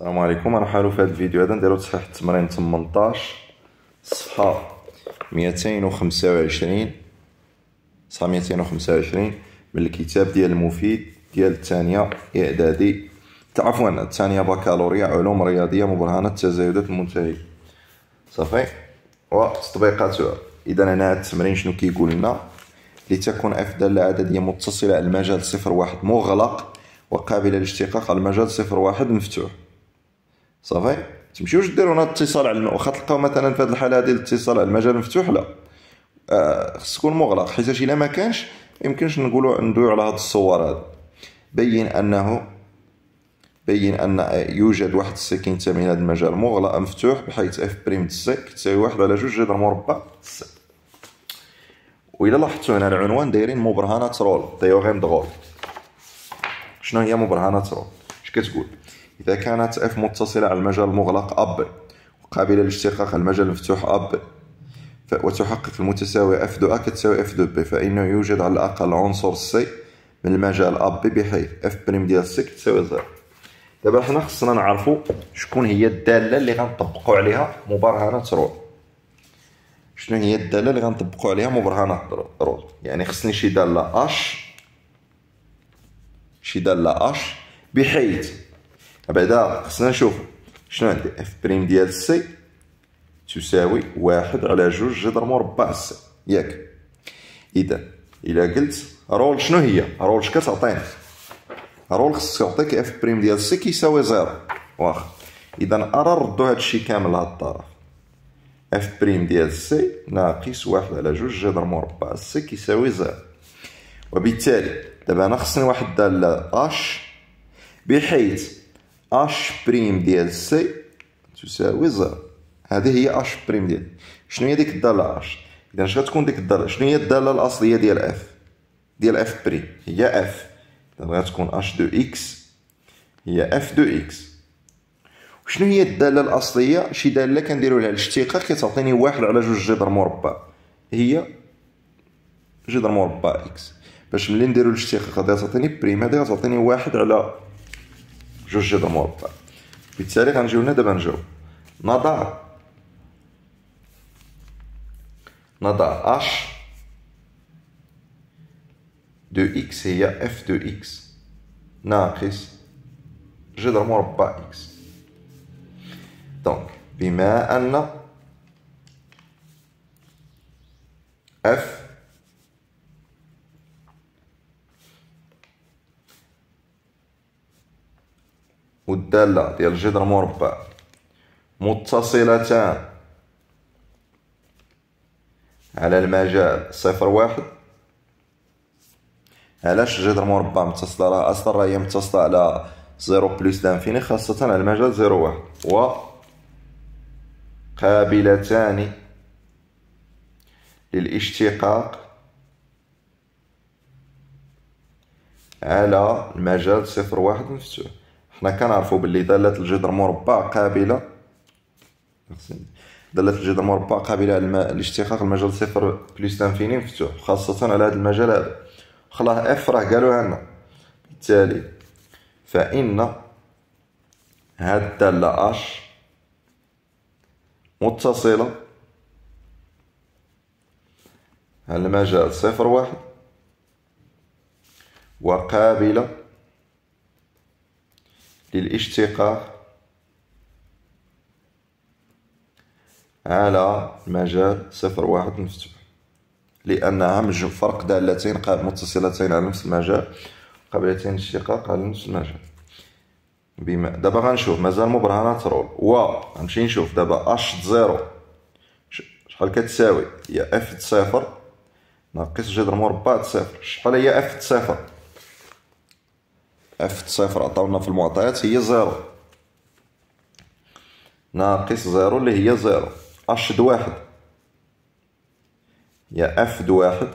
السلام عليكم غنحاولوا في هذا الفيديو هذا نديرو تصحيح التمرين 18 صفحه 225 صفحه 225 من الكتاب ديال المفيد ديال الثانيه اعدادي عفوا الثانيه بكالوريا علوم رياضيه مبرهنه التزايدات المنتهيه صافي تطبيقاتها اذا هنا التمرين شنو كيقول لنا لتكن اف داله عدديه متصله على المجال 01 مغلق وقابله للاشتقاق على المجال 01 مفتوح صافي تمشيوش ديروا لنا اتصال على واخا تلقاو مثلا في هذه الحاله هذه الاتصال على المجال مفتوح لا آه، خص يكون مغلق حيت الا ما كانش يمكنش نقولوا ندوي على هذه الصور هذا بين انه بين ان يوجد واحد السكين ثاني هذا المجال مغلق مفتوح بحيث اف بريم سيك تساوي واحد على جوج جذر مربع و وإلا لاحظتوا هنا العنوان دايرين مبرهنة رول تيوغيم دغول شنو هي مبرهنة رول اش كتقول إذا كانت F متصلة على المجال المغلق أب وقابلة لاشتقاق على المجال المفتوح أب وتحقق المتساوية F دو A كتساوي F دو B فإنه يوجد على الأقل عنصر C من المجال أب بحيث F بريم ديال C كتساوي زيرو دابا حنا خصنا نعرفو شكون هي الدالة اللي غنطبقو عليها مبرهنة رول شنو هي الدالة اللي غنطبقو عليها مبرهنة رول يعني خصني شي دالة اش شي دالة اش بحيث بعدا خصنا نشوف شنو عندي اف بريم ديال سي تساوي واحد على جوج جذر مربع سي ياك اذا الا قلت رول شنو هي رول اش كتعطيني رول خصك تعطيك اف بريم ديال سي كيساوي زيرو واخا اذا ارى ردو هادشي كامل لهاد الطرف اف بريم ديال سي ناقص واحد على جوج جذر مربع سي كيساوي زيرو وبالتالي دابا انا خصني واحد الداله اش بحيث اش بريم ديال سي تساوي زيرو هذه هي اش بريم ديال شنو هي ديك الداله اش اذا اش غتكون ديك الداله شنو هي الداله الاصليه ديال اف ديال اف بريم هي اف اذا غتكون اش دو اكس هي اف دو اكس شنو هي الداله الاصليه شي داله كنديرو لها الاشتقاق كتعطيني واحد على جوج جذر مربع هي جذر مربع اكس باش ملي نديرو الاشتقاق غادي تعطيني بريم هذه غتعطيني واحد على جوج مربع بالتالي غنجيو هنا دابا نجاوب نضع نضع اش دو اكس هي اف دو اكس ناقص جذر مربع اكس دونك بما ان اف والدالة ديال الجذر مربع متصلتان على المجال صفر واحد علاش الجذر مربع متصلة راه أصلا راه هي متصلة على زيرو بلس لانفيني خاصة على المجال زيرو واحد و قابلتان للاشتقاق على المجال صفر واحد مفتوح حنا كنعرفوا باللي داله الجدر مربع قابله داله الجدر مربع قابله على الاشتقاق المجال صفر بلس انفيني مفتوح خاصه على هذا المجال هذا خلاه اف راه قالوا لنا بالتالي فان هاد الداله اش متصله على المجال صفر واحد وقابله للاشتقاق على المجال صفر واحد مفتوح لأنها من فرق دالتين متصلتين على نفس المجال قابلتين للاشتقاق على نفس المجال بما دابا غنشوف مازال مبرهنات رول و غنمشي نشوف دابا اش زيرو شحال كتساوي هي اف صفر ناقص جذر مربع صفر شحال هي اف صفر اف صفر عطاونا في المعطيات هي زيرو ناقص زيرو اللي هي زيرو اش واحد يا اف واحد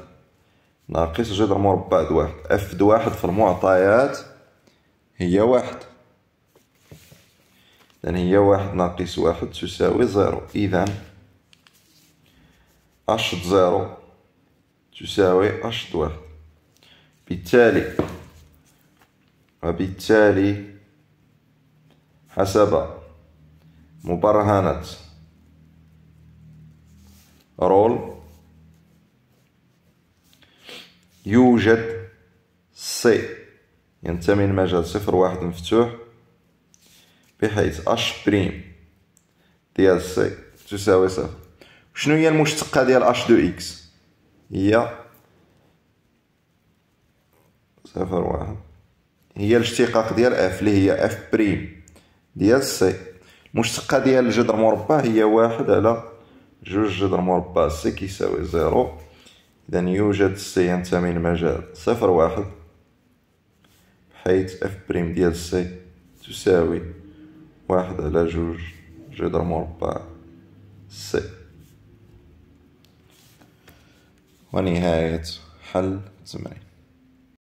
ناقص جذر مربع واحد اف واحد في المعطيات هي واحد إذن هي واحد ناقص واحد تساوي زيرو إذا أشد زيرو تساوي أشد واحد بالتالي وبالتالي حسب مبرهنة رول يوجد سي يعني ينتمي لمجال صفر واحد مفتوح بحيث اش بريم ديال سي تساوي صفر شنو هي المشتقة ديال اش دو اكس هي صفر واحد هي الاشتقاق ديال اف اللي هي اف بريم ديال سي المشتقة ديال الجذر مربع هي واحد على جوج جذر مربع سي كيساوي زيرو إذا يوجد سي ينتمي لمجال صفر واحد حيث اف بريم ديال سي تساوي واحد على جوج جذر مربع سي ونهاية حل التمرين